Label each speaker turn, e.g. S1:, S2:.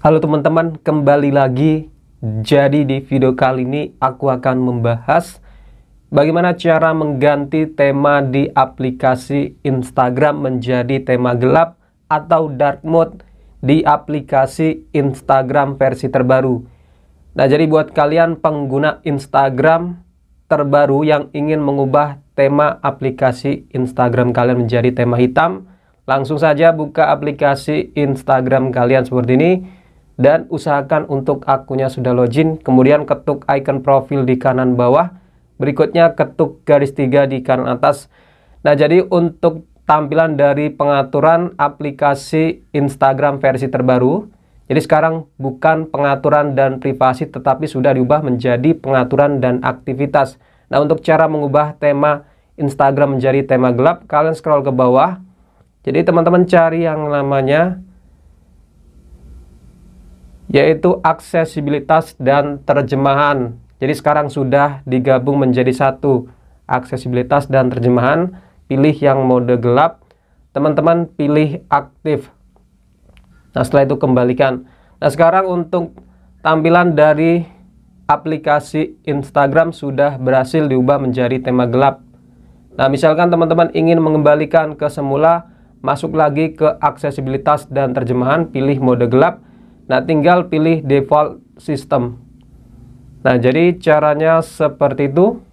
S1: Halo teman-teman, kembali lagi. Jadi di video kali ini aku akan membahas bagaimana cara mengganti tema di aplikasi Instagram menjadi tema gelap atau dark mode di aplikasi Instagram versi terbaru. Nah, jadi buat kalian pengguna Instagram terbaru yang ingin mengubah tema aplikasi Instagram kalian menjadi tema hitam, langsung saja buka aplikasi Instagram kalian seperti ini dan usahakan untuk akunnya sudah login. Kemudian ketuk icon profil di kanan bawah. Berikutnya ketuk garis tiga di kanan atas. Nah, jadi untuk tampilan dari pengaturan aplikasi Instagram versi terbaru. Jadi sekarang bukan pengaturan dan privasi tetapi sudah diubah menjadi pengaturan dan aktivitas. Nah, untuk cara mengubah tema Instagram menjadi tema gelap, kalian scroll ke bawah. Jadi teman-teman cari yang namanya yaitu aksesibilitas dan terjemahan. Jadi sekarang sudah digabung menjadi satu, aksesibilitas dan terjemahan. Pilih yang mode gelap, teman-teman pilih aktif. Nah, setelah itu kembalikan. Nah, sekarang untuk tampilan dari aplikasi Instagram sudah berhasil diubah menjadi tema gelap. Nah, misalkan teman-teman ingin mengembalikan ke semula, masuk lagi ke aksesibilitas dan terjemahan, pilih mode gelap Nah, tinggal pilih default system. Nah, jadi caranya seperti itu.